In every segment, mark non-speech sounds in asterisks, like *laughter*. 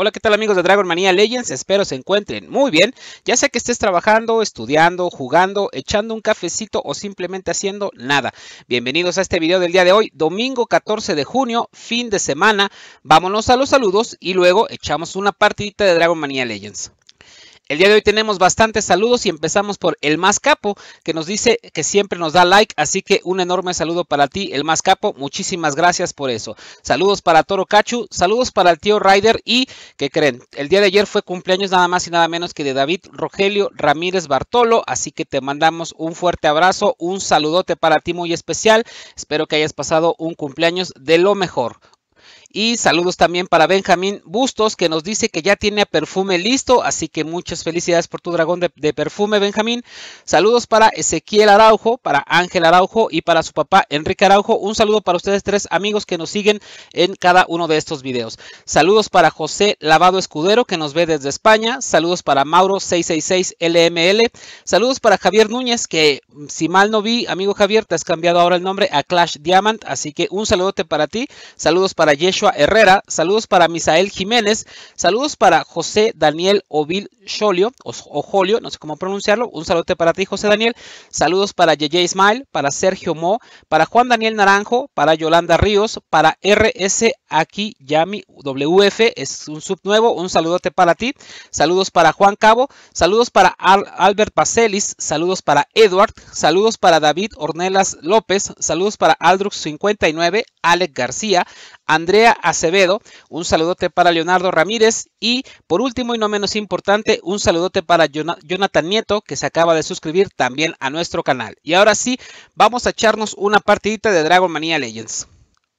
Hola, ¿qué tal amigos de Dragon Mania Legends? Espero se encuentren muy bien, ya sea que estés trabajando, estudiando, jugando, echando un cafecito o simplemente haciendo nada. Bienvenidos a este video del día de hoy, domingo 14 de junio, fin de semana. Vámonos a los saludos y luego echamos una partidita de Dragon Mania Legends. El día de hoy tenemos bastantes saludos y empezamos por el más capo que nos dice que siempre nos da like, así que un enorme saludo para ti, el más capo, muchísimas gracias por eso. Saludos para Toro Cachu, saludos para el tío Ryder y que creen, el día de ayer fue cumpleaños nada más y nada menos que de David Rogelio Ramírez Bartolo, así que te mandamos un fuerte abrazo, un saludote para ti muy especial, espero que hayas pasado un cumpleaños de lo mejor. Y saludos también para Benjamín Bustos, que nos dice que ya tiene perfume listo. Así que muchas felicidades por tu dragón de, de perfume, Benjamín. Saludos para Ezequiel Araujo, para Ángel Araujo y para su papá Enrique Araujo. Un saludo para ustedes tres amigos que nos siguen en cada uno de estos videos. Saludos para José Lavado Escudero, que nos ve desde España. Saludos para Mauro 666 LML. Saludos para Javier Núñez, que mm, si mal no vi, amigo Javier, te has cambiado ahora el nombre a Clash Diamond. Así que un saludote para ti. Saludos para Yesh Herrera, saludos para Misael Jiménez, saludos para José Daniel Ovil Cholio, o Jolio, no sé cómo pronunciarlo, un saludo para ti José Daniel, saludos para JJ Smile, para Sergio Mo, para Juan Daniel Naranjo, para Yolanda Ríos, para RS Aquí Yami WF, es un sub nuevo, un saludote para ti, saludos para Juan Cabo, saludos para Albert Pacelis, saludos para Edward, saludos para David Ornelas López, saludos para Aldrux 59, Alex García, Andrea Acevedo, un saludote para Leonardo Ramírez y por último y no menos importante, un saludote para Jonathan Nieto que se acaba de suscribir también a nuestro canal. Y ahora sí, vamos a echarnos una partidita de Dragon Mania Legends.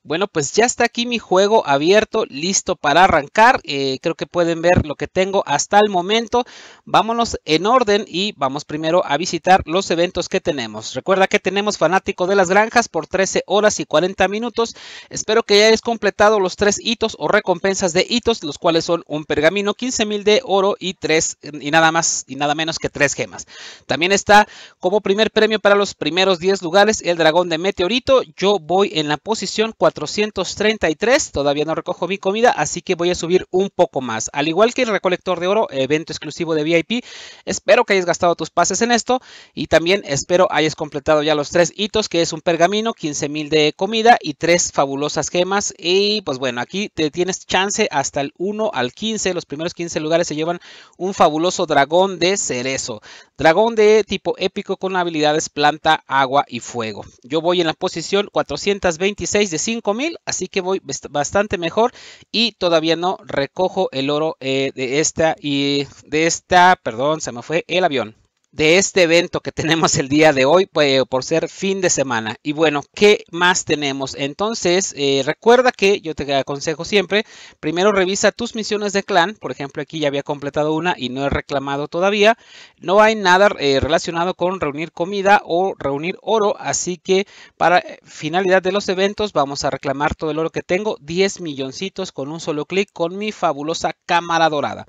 Bueno, pues ya está aquí mi juego abierto, listo para arrancar. Eh, creo que pueden ver lo que tengo hasta el momento. Vámonos en orden y vamos primero a visitar los eventos que tenemos. Recuerda que tenemos Fanático de las Granjas por 13 horas y 40 minutos. Espero que ya completado los tres hitos o recompensas de hitos, los cuales son un pergamino, 15.000 de oro y, tres, y nada más y nada menos que tres gemas. También está como primer premio para los primeros 10 lugares el Dragón de Meteorito. Yo voy en la posición 4. 433. Todavía no recojo mi comida, así que voy a subir un poco más. Al igual que el recolector de oro, evento exclusivo de VIP. Espero que hayas gastado tus pases en esto. Y también espero hayas completado ya los tres hitos, que es un pergamino, 15.000 de comida y tres fabulosas gemas. Y pues bueno, aquí te tienes chance hasta el 1 al 15. Los primeros 15 lugares se llevan un fabuloso dragón de cerezo. Dragón de tipo épico con habilidades planta, agua y fuego. Yo voy en la posición 426 de 5000, así que voy bastante mejor y todavía no recojo el oro eh, de esta y de esta, perdón, se me fue el avión de este evento que tenemos el día de hoy pues, por ser fin de semana. Y bueno, ¿qué más tenemos? Entonces, eh, recuerda que yo te aconsejo siempre, primero revisa tus misiones de clan. Por ejemplo, aquí ya había completado una y no he reclamado todavía. No hay nada eh, relacionado con reunir comida o reunir oro. Así que para finalidad de los eventos vamos a reclamar todo el oro que tengo. 10 milloncitos con un solo clic con mi fabulosa cámara dorada.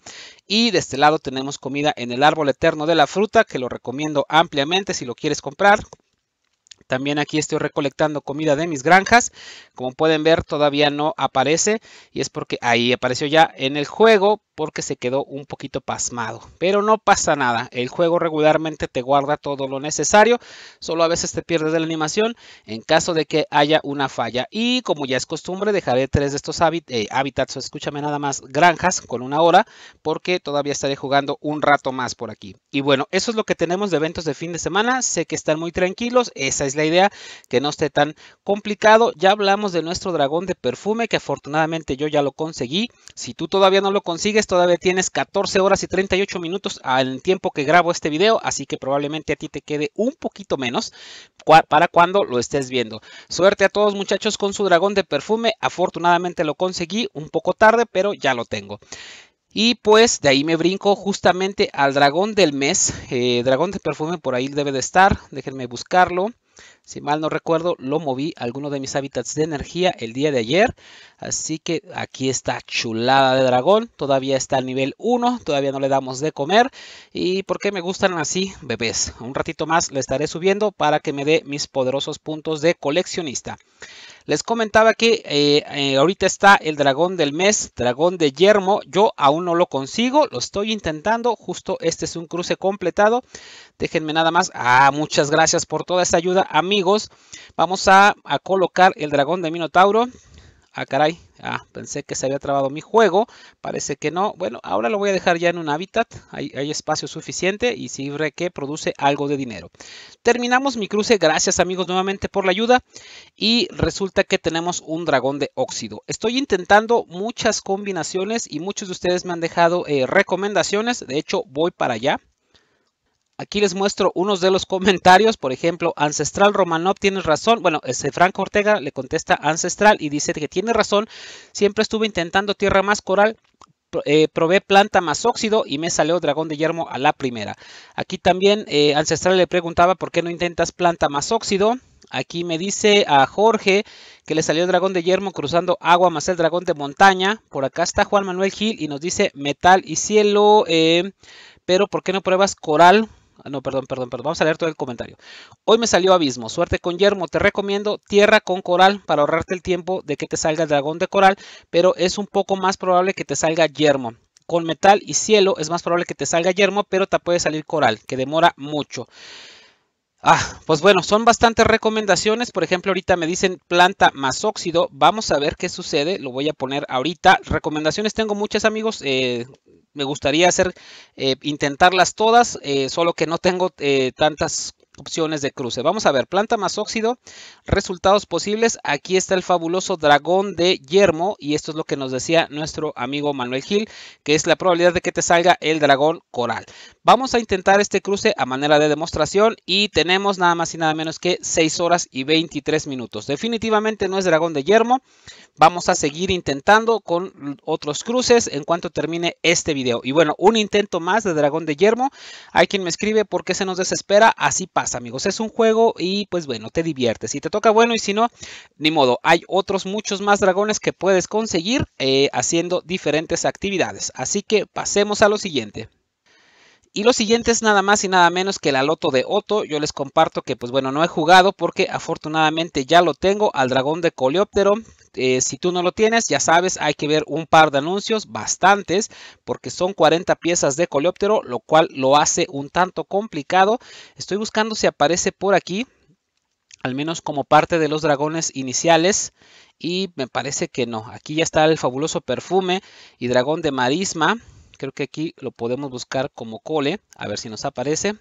Y de este lado tenemos comida en el árbol eterno de la fruta, que lo recomiendo ampliamente si lo quieres comprar. También aquí estoy recolectando comida de mis granjas. Como pueden ver, todavía no aparece. Y es porque ahí apareció ya en el juego porque se quedó un poquito pasmado. Pero no pasa nada. El juego regularmente te guarda todo lo necesario. Solo a veces te pierdes de la animación en caso de que haya una falla. Y como ya es costumbre, dejaré tres de estos eh, hábitats, escúchame nada más, granjas con una hora. Porque todavía estaré jugando un rato más por aquí. Y bueno, eso es lo que tenemos de eventos de fin de semana. Sé que están muy tranquilos. Esa es la idea, que no esté tan complicado. Ya hablamos de nuestro dragón de perfume, que afortunadamente yo ya lo conseguí. Si tú todavía no lo consigues, todavía tienes 14 horas y 38 minutos al tiempo que grabo este video, así que probablemente a ti te quede un poquito menos para cuando lo estés viendo. Suerte a todos muchachos con su dragón de perfume, afortunadamente lo conseguí un poco tarde, pero ya lo tengo. Y pues de ahí me brinco justamente al dragón del mes. Eh, dragón de perfume por ahí debe de estar. Déjenme buscarlo. Si mal no recuerdo, lo moví alguno de mis hábitats de energía el día de ayer. Así que aquí está chulada de dragón. Todavía está al nivel 1. Todavía no le damos de comer. Y porque me gustan así, bebés. Un ratito más le estaré subiendo para que me dé mis poderosos puntos de coleccionista. Les comentaba que eh, eh, ahorita está el dragón del mes, dragón de yermo. Yo aún no lo consigo, lo estoy intentando. Justo este es un cruce completado. Déjenme nada más. Ah, muchas gracias por toda esta ayuda, amigos. Vamos a colocar el dragón de Minotauro. Ah, caray. Ah, pensé que se había trabado mi juego. Parece que no. Bueno, ahora lo voy a dejar ya en un hábitat. Hay, espacio suficiente y sirve que produce algo de dinero. Terminamos mi cruce. Gracias amigos nuevamente por la ayuda. Y resulta que tenemos un dragón de óxido. Estoy intentando muchas combinaciones y muchos de ustedes me han dejado eh, recomendaciones. De hecho, voy para allá. Aquí les muestro unos de los comentarios, por ejemplo, Ancestral Romanov, tienes razón. Bueno, ese Franco Ortega le contesta Ancestral y dice que tiene razón. Siempre estuve intentando tierra más coral, eh, probé planta más óxido y me salió dragón de yermo a la primera. Aquí también eh, Ancestral le preguntaba por qué no intentas planta más óxido. Aquí me dice a Jorge que le salió dragón de yermo cruzando agua más el dragón de montaña. Por acá está Juan Manuel Gil y nos dice metal y cielo. Eh, pero ¿por qué no pruebas coral? Ah, no, perdón, perdón, perdón. Vamos a leer todo el comentario. Hoy me salió Abismo. Suerte con Yermo. Te recomiendo Tierra con Coral para ahorrarte el tiempo de que te salga el dragón de coral, pero es un poco más probable que te salga Yermo. Con metal y cielo es más probable que te salga yermo, pero te puede salir coral, que demora mucho. Ah, pues bueno, son bastantes recomendaciones. Por ejemplo, ahorita me dicen planta más óxido. Vamos a ver qué sucede. Lo voy a poner ahorita. Recomendaciones tengo muchas, amigos. Eh, me gustaría hacer, eh, intentarlas todas, eh, solo que no tengo tantas opciones de cruce. Vamos a ver, planta más óxido, resultados posibles. Aquí está el fabuloso dragón de yermo y esto es lo que nos decía nuestro amigo Manuel Gil, que es la probabilidad de que te salga el dragón coral. Vamos a intentar este cruce a manera de demostración y tenemos nada más y nada menos que 6 horas y 23 minutos. Definitivamente no es dragón de yermo. Vamos a seguir intentando con otros cruces en cuanto termine este video. Y bueno, un intento más de dragón de yermo. Hay quien me escribe porque se nos desespera, así pasa amigos. Es un juego y pues bueno, te diviertes. Si te toca, bueno, y si no, ni modo. Hay otros muchos más dragones que puedes conseguir eh, haciendo diferentes actividades. Así que pasemos a lo siguiente. Y lo siguiente es nada más y nada menos que la loto de Otto. Yo les comparto que, pues bueno, no he jugado porque afortunadamente ya lo tengo al dragón de Coleóptero, eh, si tú no lo tienes, ya sabes, hay que ver un par de anuncios, bastantes, porque son 40 piezas de coleóptero, lo cual lo hace un tanto complicado. Estoy buscando si aparece por aquí, al menos como parte de los dragones iniciales, y me parece que no. Aquí ya está el fabuloso perfume y dragón de marisma. Creo que aquí lo podemos buscar como cole, a ver si nos aparece.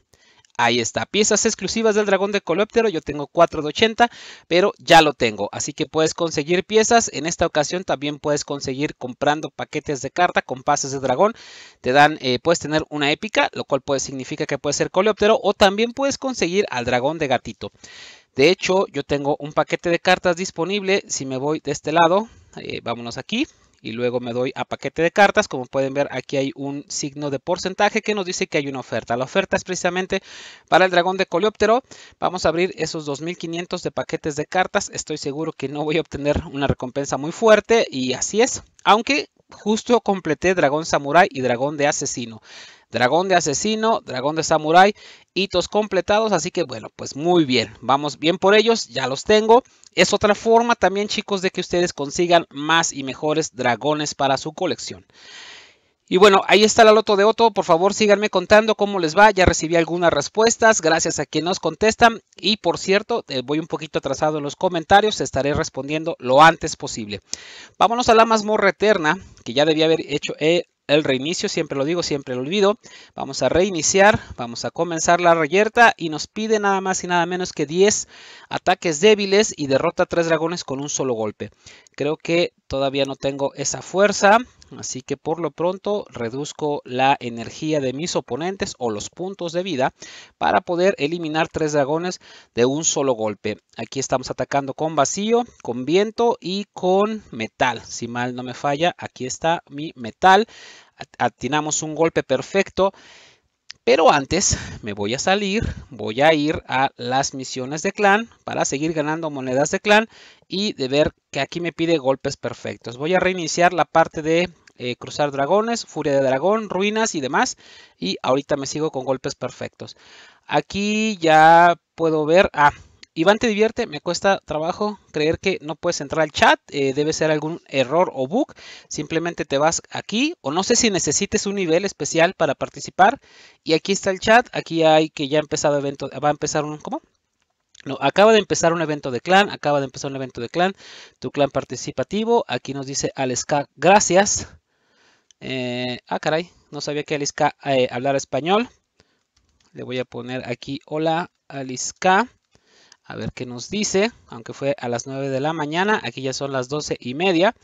Ahí está, piezas exclusivas del dragón de coleóptero, yo tengo 4 de 80, pero ya lo tengo, así que puedes conseguir piezas, en esta ocasión también puedes conseguir comprando paquetes de carta con pases de dragón, te dan, eh, puedes tener una épica, lo cual puede, significa que puede ser coleóptero, o también puedes conseguir al dragón de gatito. De hecho, yo tengo un paquete de cartas disponible, si me voy de este lado, eh, vámonos aquí, y luego me doy a paquete de cartas. Como pueden ver, aquí hay un signo de porcentaje que nos dice que hay una oferta. La oferta es precisamente para el dragón de coleóptero. Vamos a abrir esos 2500 de paquetes de cartas. Estoy seguro que no voy a obtener una recompensa muy fuerte y así es. Aunque justo completé dragón samurai y dragón de asesino dragón de asesino, dragón de samurai, hitos completados. Así que bueno, pues muy bien, vamos bien por ellos, ya los tengo. Es otra forma también chicos de que ustedes consigan más y mejores dragones para su colección. Y bueno, ahí está la loto de Otto. Por favor, síganme contando cómo les va. Ya recibí algunas respuestas. Gracias a quien nos contestan. Y por cierto, eh, voy un poquito atrasado en los comentarios. Estaré respondiendo lo antes posible. Vámonos a la mazmorra eterna, que ya debía haber hecho eh, el reinicio, siempre lo digo, siempre lo olvido. Vamos a reiniciar, vamos a comenzar la reyerta y nos pide nada más y nada menos que 10 ataques débiles y derrota 3 dragones con un solo golpe creo que todavía no tengo esa fuerza, así que por lo pronto reduzco la energía de mis oponentes o los puntos de vida para poder eliminar tres dragones de un solo golpe. Aquí estamos atacando con vacío, con viento y con metal. Si mal no me falla, aquí está mi metal. Atinamos un golpe perfecto pero antes me voy a salir, voy a ir a las misiones de clan para seguir ganando monedas de clan y de ver que aquí me pide golpes perfectos. Voy a reiniciar la parte de eh, cruzar dragones, furia de dragón, ruinas y demás. Y ahorita me sigo con golpes perfectos. Aquí ya puedo ver, a... Ah, Iván te divierte, me cuesta trabajo creer que no puedes entrar al chat, eh, debe ser algún error o bug, simplemente te vas aquí o no sé si necesites un nivel especial para participar y aquí está el chat, aquí hay que ya ha empezado evento, va a empezar un, ¿cómo? No, acaba de empezar un evento de clan, acaba de empezar un evento de clan, tu clan participativo, aquí nos dice Aliska, gracias. Eh, ah, caray, no sabía que Aliska eh, hablara español. Le voy a poner aquí, hola Aliska. A ver qué nos dice, aunque fue a las 9 de la mañana, aquí ya son las 12 y media.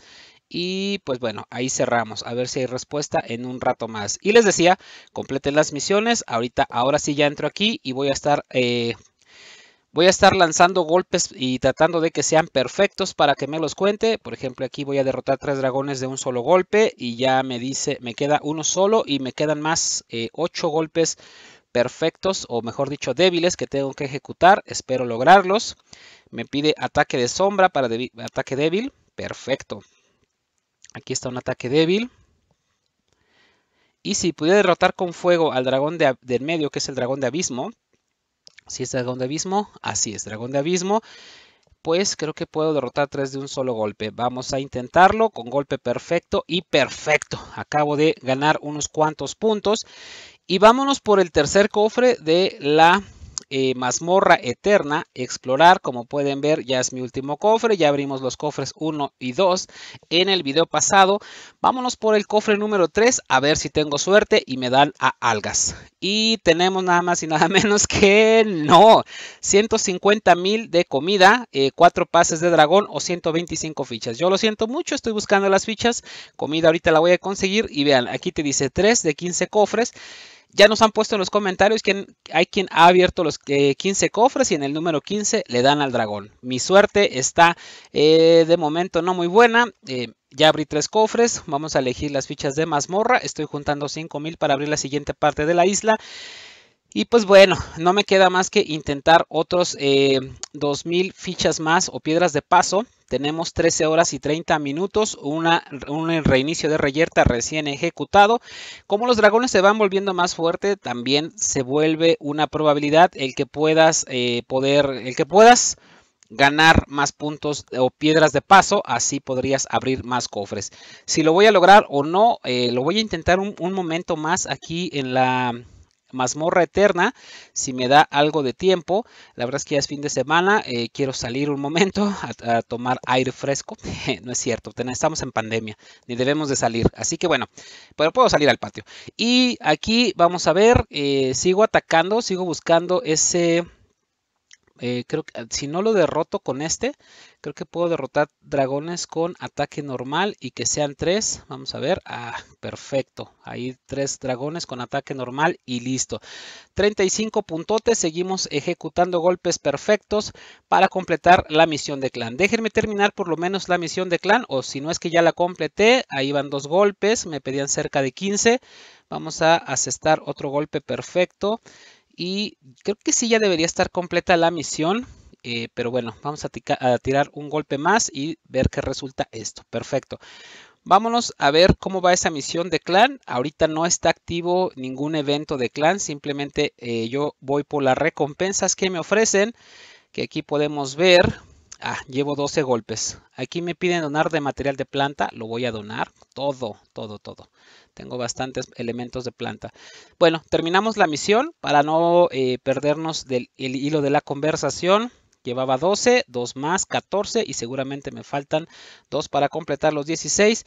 Y pues bueno, ahí cerramos. A ver si hay respuesta en un rato más. Y les decía, completen las misiones. Ahorita, ahora sí ya entro aquí y voy a estar... Eh, voy a estar lanzando golpes y tratando de que sean perfectos para que me los cuente. Por ejemplo, aquí voy a derrotar tres dragones de un solo golpe y ya me dice, me queda uno solo y me quedan más eh, ocho golpes perfectos o mejor dicho débiles que tengo que ejecutar. Espero lograrlos. Me pide ataque de sombra para ataque débil. Perfecto. Aquí está un ataque débil. Y si pudiera derrotar con fuego al dragón de, del medio, que es el dragón de abismo. Si es dragón de abismo, así es, dragón de abismo. Pues creo que puedo derrotar tres de un solo golpe. Vamos a intentarlo con golpe perfecto y perfecto. Acabo de ganar unos cuantos puntos. Y vámonos por el tercer cofre de la eh, mazmorra eterna, explorar, como pueden ver ya es mi último cofre, ya abrimos los cofres 1 y 2 en el video pasado, vámonos por el cofre número 3 a ver si tengo suerte y me dan a algas y tenemos nada más y nada *laughs* menos que no, 150 mil de comida, eh, 4 pases de dragón o 125 fichas, yo lo siento mucho, estoy buscando las fichas, comida ahorita la voy a conseguir y vean, aquí te dice 3 de 15 cofres ya nos han puesto en los comentarios que hay quien ha abierto los 15 eh, cofres y en el número 15 le dan al dragón. Mi suerte está eh, de momento no muy buena. Eh, ya abrí tres cofres, vamos a elegir las fichas de mazmorra. Estoy juntando 5000 para abrir la siguiente parte de la isla. Y pues bueno, no me queda más que intentar otros 2000 eh, fichas más o piedras de paso. Tenemos 13 horas y 30 minutos, una, un reinicio de reyerta recién ejecutado. Como los dragones se van volviendo más fuertes, también se vuelve una probabilidad el que puedas eh, poder, el que puedas ganar más puntos o piedras de paso, así podrías abrir más cofres. Si lo voy a lograr o no, eh, lo voy a intentar un momento más aquí en la mazmorra eterna, si me da algo de tiempo. La verdad es que ya es fin de semana, eh, quiero salir un momento a, tomar aire fresco. *laughs* no es cierto, estamos en pandemia, ni debemos de salir. Así que bueno, pero puedo salir al patio. Y aquí vamos a ver, eh, sigo atacando, sigo buscando ese eh, creo que ah, si no lo derroto con este, creo que puedo derrotar dragones con ataque normal y que sean tres. Vamos a ver. Ah, perfecto. Ahí tres dragones con ataque normal y listo. 35 puntotes. Seguimos ejecutando golpes perfectos para completar la misión de clan. Déjenme terminar por lo menos la misión de clan o si no es que ya la completé. Ahí van dos golpes. Me pedían cerca de 15. Vamos a asestar otro golpe perfecto. Y creo que sí ya debería estar completa la misión. Eh, pero bueno, vamos a, tirar un golpe más y ver qué resulta esto. Perfecto. Vámonos a ver cómo va esa misión de clan. Ahorita no está activo ningún evento de clan. Simplemente eh, yo voy por las recompensas que me ofrecen. Que aquí podemos ver Ah, llevo 12 golpes. Aquí me piden donar de material de planta. Lo voy a donar. Todo, todo, todo. Tengo bastantes elementos de planta. Bueno, terminamos la misión para no eh, perdernos del el hilo de la conversación. Llevaba 12, 2 más, 14 y seguramente me faltan 2 para completar los 16.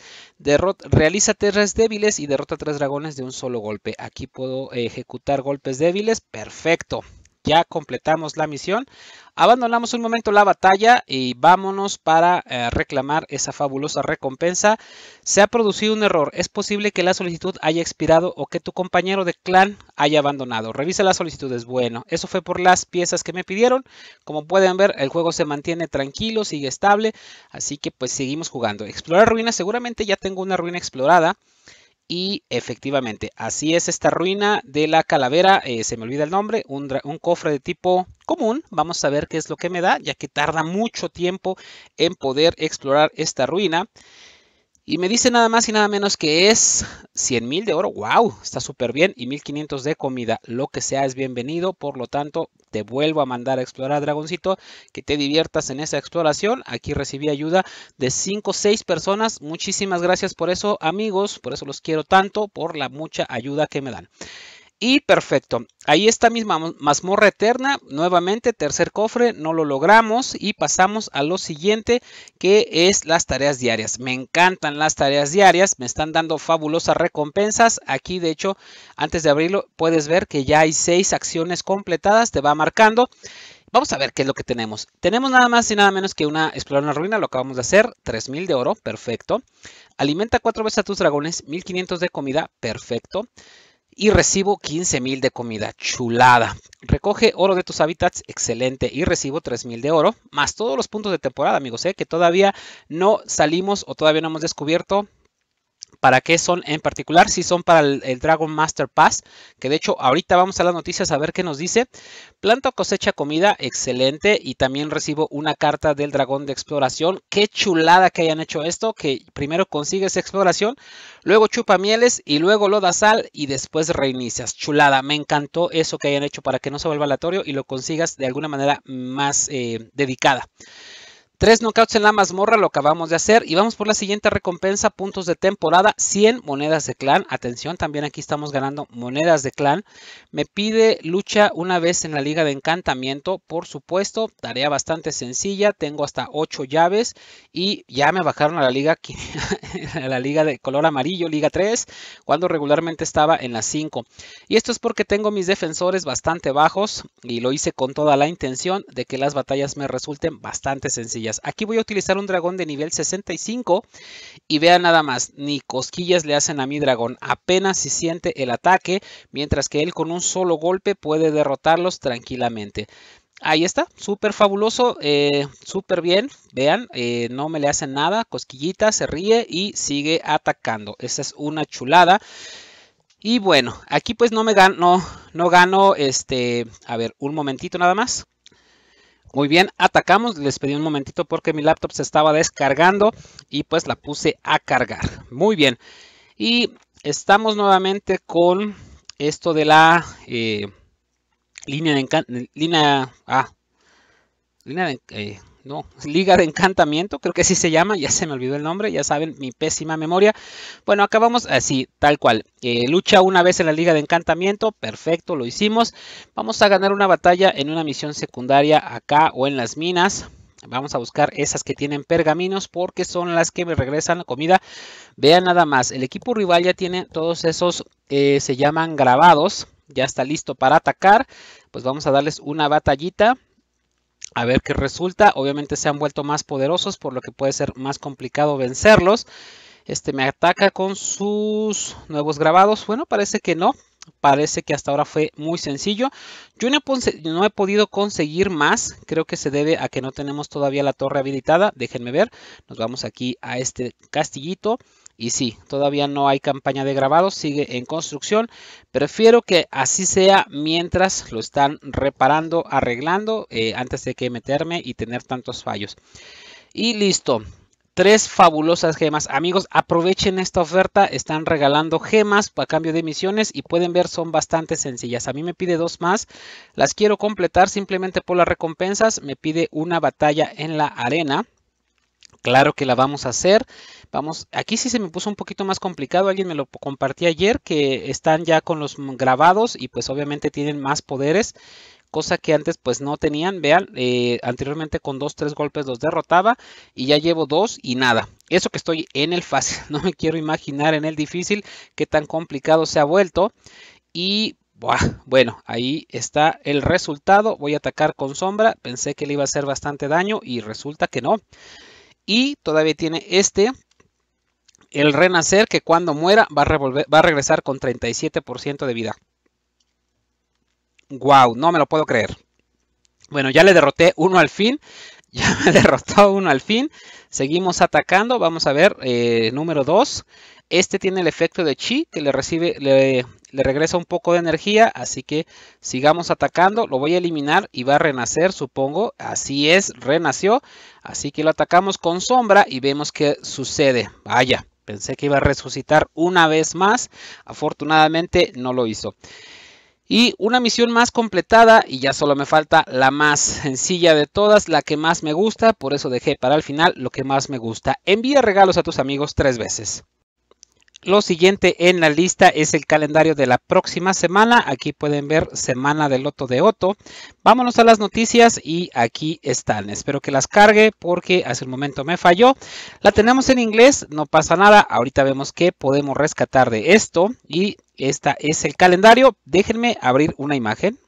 realiza terres débiles y derrota 3 dragones de un solo golpe. Aquí puedo eh, ejecutar golpes débiles. Perfecto ya completamos la misión. Abandonamos un momento la batalla y vámonos para eh, reclamar esa fabulosa recompensa. Se ha producido un error. Es posible que la solicitud haya expirado o que tu compañero de clan haya abandonado. Revisa las solicitudes. Bueno, eso fue por las piezas que me pidieron. Como pueden ver, el juego se mantiene tranquilo, sigue estable. Así que pues seguimos jugando. Explorar ruinas. Seguramente ya tengo una ruina explorada. Y efectivamente, así es esta ruina de la calavera. Eh, se me olvida el nombre. Un, un, cofre de tipo común. Vamos a ver qué es lo que me da, ya que tarda mucho tiempo en poder explorar esta ruina. Y me dice nada más y nada menos que es 100 mil de oro. ¡Wow! Está súper bien. Y 1500 de comida. Lo que sea es bienvenido. Por lo tanto, te vuelvo a mandar a explorar, Dragoncito. Que te diviertas en esa exploración. Aquí recibí ayuda de 5 o 6 personas. Muchísimas gracias por eso, amigos. Por eso los quiero tanto. Por la mucha ayuda que me dan. Y perfecto, ahí está misma mazmorra eterna, nuevamente tercer cofre, no lo logramos y pasamos a lo siguiente que es las tareas diarias. Me encantan las tareas diarias, me están dando fabulosas recompensas. Aquí de hecho, antes de abrirlo puedes ver que ya hay seis acciones completadas, te va marcando. Vamos a ver qué es lo que tenemos. Tenemos nada más y nada menos que una explorar una ruina, lo acabamos de hacer, 3000 de oro, perfecto. Alimenta cuatro veces a tus dragones, 1500 de comida, perfecto y recibo 15.000 de comida. Chulada. Recoge oro de tus hábitats. Excelente. Y recibo 3.000 de oro. Más todos los puntos de temporada, amigos. sé ¿eh? Que todavía no salimos o todavía no hemos descubierto ¿Para qué son en particular? Si son para el, Dragon Master Pass, que de hecho ahorita vamos a las noticias a ver qué nos dice. Planta cosecha comida, excelente. Y también recibo una carta del dragón de exploración. Qué chulada que hayan hecho esto, que primero consigues exploración, luego chupa mieles y luego lo sal y después reinicias. Chulada, me encantó eso que hayan hecho para que no se vuelva aleatorio y lo consigas de alguna manera más eh, dedicada. Tres knockouts en la mazmorra, lo acabamos de hacer. Y vamos por la siguiente recompensa, puntos de temporada, 100 monedas de clan. Atención, también aquí estamos ganando monedas de clan. Me pide lucha una vez en la liga de encantamiento, por supuesto. Tarea bastante sencilla, tengo hasta 8 llaves. Y ya me bajaron a la liga, *laughs* a la liga de color amarillo, liga 3, cuando regularmente estaba en la 5. Y esto es porque tengo mis defensores bastante bajos y lo hice con toda la intención de que las batallas me resulten bastante sencillas. Aquí voy a utilizar un dragón de nivel 65 y vean nada más, ni cosquillas le hacen a mi dragón, apenas si siente el ataque, mientras que él con un solo golpe puede derrotarlos tranquilamente. Ahí está, súper fabuloso, eh, súper bien, vean, eh, no me le hacen nada, cosquillita, se ríe y sigue atacando. Esa es una chulada. Y bueno, aquí pues no me gano, no, no gano, este, a ver, un momentito nada más. Muy bien, atacamos, les pedí un momentito porque mi laptop se estaba descargando y pues la puse a cargar. Muy bien, y estamos nuevamente con esto de la eh, línea de línea, ah, línea de, eh, no, *laughs* Liga de Encantamiento, creo que así se llama, ya se me olvidó el nombre, ya saben, mi pésima memoria. Bueno, acabamos así, tal cual. Eh, lucha una vez en la Liga de Encantamiento, perfecto, lo hicimos. Vamos a ganar una batalla en una misión secundaria acá o en las minas. Vamos a buscar esas que tienen pergaminos porque son las que me regresan la comida. Vean nada más, el equipo rival ya tiene todos esos, eh, se llaman grabados. Ya está listo para atacar. Pues vamos a darles una batallita a ver qué resulta. Obviamente se han vuelto más poderosos, por lo que puede ser más complicado vencerlos. Este me ataca con sus nuevos grabados. Bueno, parece que no. Parece que hasta ahora fue muy sencillo. Yo no he, podido conseguir más. Creo que se debe a que no tenemos todavía la torre habilitada. Déjenme ver. Nos vamos aquí a este castillito. Y sí, todavía no hay campaña de grabado, sigue en construcción. Prefiero que así sea mientras lo están reparando, arreglando, eh, antes de que meterme y tener tantos fallos. Y listo tres fabulosas gemas. Amigos, aprovechen esta oferta. Están regalando gemas a cambio de misiones y pueden ver son bastante sencillas. A mí me pide dos más. Las quiero completar simplemente por las recompensas. Me pide una batalla en la arena. Claro que la vamos a hacer. Vamos, aquí sí se me puso un poquito más complicado. Alguien me lo compartí ayer que están ya con los grabados y pues obviamente tienen más poderes. Cosa que antes pues no tenían, vean, eh, anteriormente con dos, tres golpes los derrotaba y ya llevo dos y nada. Eso que estoy en el fácil, *laughs* no me quiero imaginar en el difícil qué tan complicado se ha vuelto. Y bueno, ahí está el resultado. Voy a atacar con sombra. Pensé que le iba a hacer bastante daño y resulta que no. Y todavía tiene este el renacer, que cuando muera va a, regresar con 37% de vida. Guau, no me lo puedo creer. Bueno, ya le derroté uno al fin. *laughs* Ya me derrotó uno al fin. Seguimos atacando. Vamos a ver, eh, número 2. Este tiene el efecto de chi que le recibe, le, le, regresa un poco de energía. Así que sigamos atacando. Lo voy a eliminar y va a renacer, supongo. Así es, renació. Así que lo atacamos con sombra y vemos qué sucede. Vaya. Pensé que iba a resucitar una vez más. Afortunadamente no lo hizo. Y una misión más completada y ya solo me falta la más sencilla de todas, la que más me gusta, por eso dejé para el final lo que más me gusta. Envía regalos a tus amigos tres veces. Lo siguiente en la lista es el calendario de la próxima semana. Aquí pueden ver semana del loto de Otto. Vámonos a las noticias y aquí están. Espero que las cargue porque hace un momento me falló. La tenemos en inglés, no pasa nada. Ahorita vemos que podemos rescatar de esto y esta es el calendario. Déjenme abrir una imagen.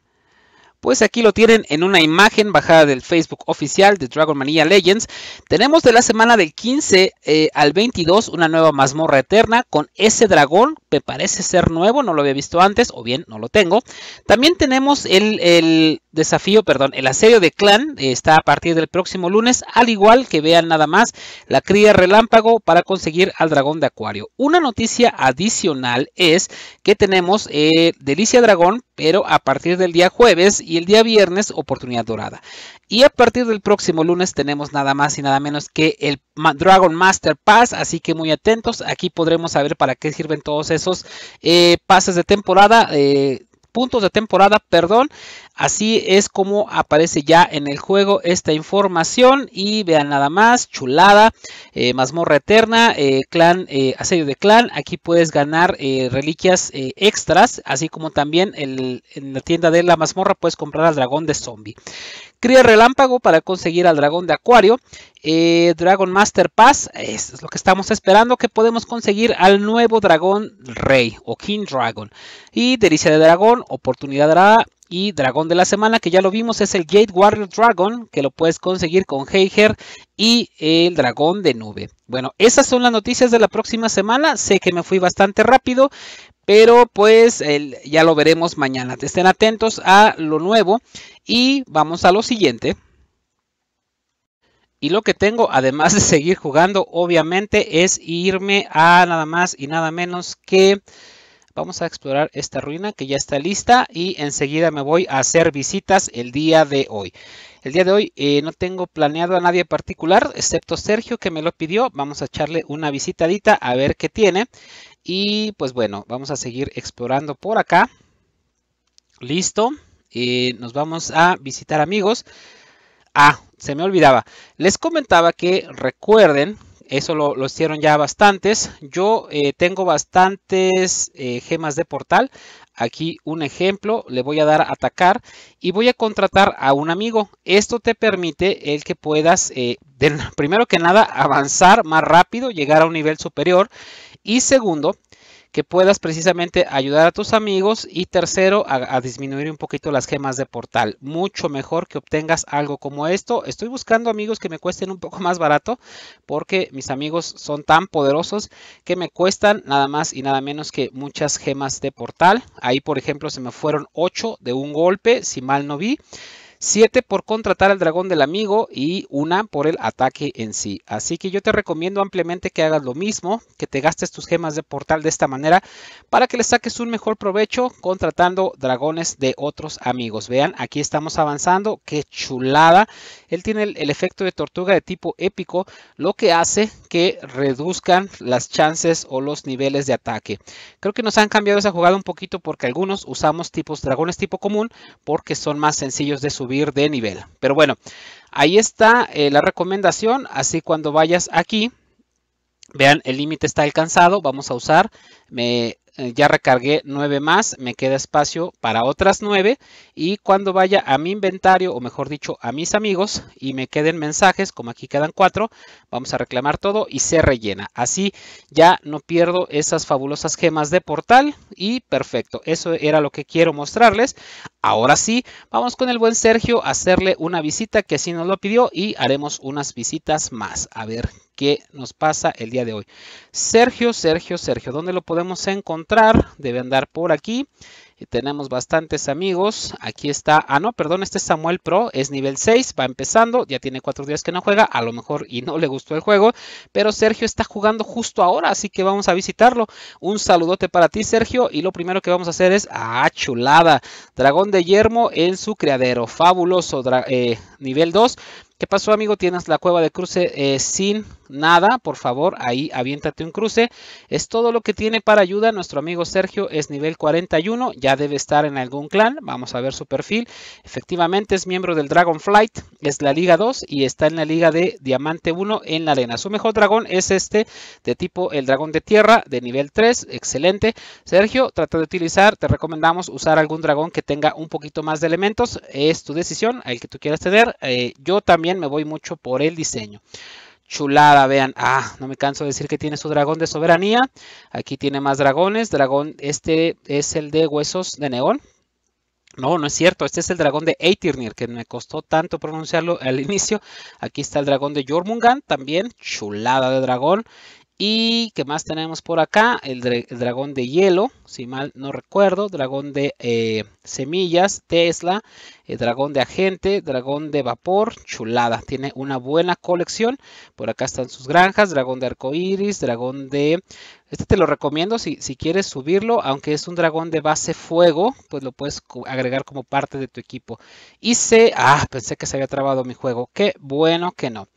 Pues aquí lo tienen en una imagen bajada del Facebook oficial de Dragon Mania Legends. Tenemos de la semana del 15 eh, al 22 una nueva mazmorra eterna con ese dragón. Me parece ser nuevo, no lo había visto antes o bien no lo tengo. También tenemos el, desafío, perdón, el asedio de clan. Eh, está a partir del próximo lunes, al igual que vean nada más la cría relámpago para conseguir al dragón de acuario. Una noticia adicional es que tenemos eh, Delicia Dragón pero a partir del día jueves y el día viernes oportunidad dorada. Y a partir del próximo lunes tenemos nada más y nada menos que el Dragon Master Pass, así que muy atentos, aquí podremos saber para qué sirven todos esos eh, pases de temporada. Eh, puntos de temporada, perdón. Así es como aparece ya en el juego esta información y vean nada más, chulada, eh, mazmorra eterna, eh, clan, eh, asedio de clan, aquí puedes ganar reliquias extras, así como también en la tienda de la mazmorra puedes comprar al dragón de zombie. Cría relámpago para conseguir al dragón de acuario. Eh, Dragon Master Pass, es lo que estamos esperando, que podemos conseguir al nuevo dragón rey o King Dragon. Y Delicia de Dragón, oportunidad rara y dragón de la semana que ya lo vimos es el Gate Warrior Dragon que lo puedes conseguir con Heiger y el dragón de nube. Bueno, esas son las noticias de la próxima semana. Sé que me fui bastante rápido, pero pues ya lo veremos mañana. Estén atentos a lo nuevo y vamos a lo siguiente. Y lo que tengo, además de seguir jugando, obviamente es irme a nada más y nada menos que... Vamos a explorar esta ruina que ya está lista y enseguida me voy a hacer visitas el día de hoy. El día de hoy eh, no tengo planeado a nadie particular, excepto Sergio que me lo pidió. Vamos a echarle una visitadita a ver qué tiene. Y pues bueno, vamos a seguir explorando por acá. Listo. Eh, nos vamos a visitar amigos. Ah, se me olvidaba. Les comentaba que recuerden, eso lo, hicieron ya bastantes. Yo eh, tengo bastantes eh, gemas de portal. Aquí un ejemplo, le voy a dar a atacar y voy a contratar a un amigo. Esto te permite el que puedas, *laughs* primero que nada, avanzar más rápido, llegar a un nivel superior y segundo, que puedas precisamente ayudar a tus amigos. Y tercero, a, disminuir un poquito las gemas de portal. Mucho mejor que obtengas algo como esto. Estoy buscando amigos que me cuesten un poco más barato porque mis amigos son tan poderosos que me cuestan nada más y nada menos que muchas gemas de portal. Ahí, por ejemplo, se me fueron 8 de un golpe, si mal no vi. 7 por contratar al dragón del amigo y una por el ataque en sí. Así que yo te recomiendo ampliamente que hagas lo mismo, que te gastes tus gemas de portal de esta manera para que le saques un mejor provecho contratando dragones de otros amigos. Vean, aquí estamos avanzando, qué chulada. Él tiene el efecto de tortuga de tipo épico, lo que hace que reduzcan las chances o los niveles de ataque. Creo que nos han cambiado esa jugada un poquito porque algunos usamos tipos dragones tipo común porque son más sencillos de subir de nivel. Pero bueno, ahí está eh, la recomendación. Así cuando vayas aquí, vean, el límite está alcanzado. Vamos a usar me, eh, ya recargué 9 más, me queda espacio para otras nueve y cuando vaya a mi inventario o mejor dicho a mis amigos y me queden mensajes como aquí quedan 4, vamos a reclamar todo y se rellena. Así ya no pierdo esas fabulosas gemas de portal y perfecto, eso era lo que quiero mostrarles. Ahora sí, vamos con el buen Sergio a hacerle una visita que así nos lo pidió y haremos unas visitas más. A ver que nos pasa el día de hoy. Sergio, Sergio, Sergio, ¿dónde lo podemos encontrar? Debe andar por aquí. Eh, tenemos bastantes amigos. Aquí está, ah no, perdón, este es Samuel Pro, es nivel 6, va empezando, ya tiene cuatro días que no juega, a lo mejor y no le gustó el juego, pero Sergio está jugando justo ahora, así que vamos a visitarlo. Un saludote para ti, Sergio, y lo primero que vamos a hacer es, ah, chulada, dragón de yermo en su criadero, fabuloso, eh, nivel 2. ¿Qué pasó, amigo? Tienes la cueva de cruce eh, sin nada. Por favor, ahí aviéntate un cruce. Es todo lo que tiene para ayuda. Nuestro amigo Sergio es nivel 41. Ya debe estar en algún clan. Vamos a ver su perfil. Efectivamente, es miembro del Dragonflight. Es la Liga 2 y está en la Liga de Diamante 1 en la arena. Su mejor dragón es este de tipo el dragón de tierra de nivel 3. Excelente. Sergio, trata de utilizar. Te recomendamos usar algún dragón que tenga un poquito más de elementos. Es tu decisión, el que tú quieras tener. Eh, yo también me voy mucho por el diseño. Chulada, vean. Ah, no me canso de decir que tiene su dragón de soberanía. Aquí tiene más dragones. Dragón, este es el de huesos de neón. No, no es cierto. Este es el dragón de Eitirnir, que me costó tanto pronunciarlo al inicio. Aquí está el dragón de Jormungand, también chulada de dragón. Y qué más tenemos por acá, el, dragón de hielo, si mal no recuerdo, dragón de eh, semillas, Tesla, eh, dragón de agente, dragón de vapor, chulada. Tiene una buena colección. Por acá están sus granjas, dragón de iris, dragón de este te lo recomiendo si, si, quieres subirlo, aunque es un dragón de base fuego, pues lo puedes agregar como parte de tu equipo. Y Ah, pensé que se había trabado mi juego. Qué bueno que no.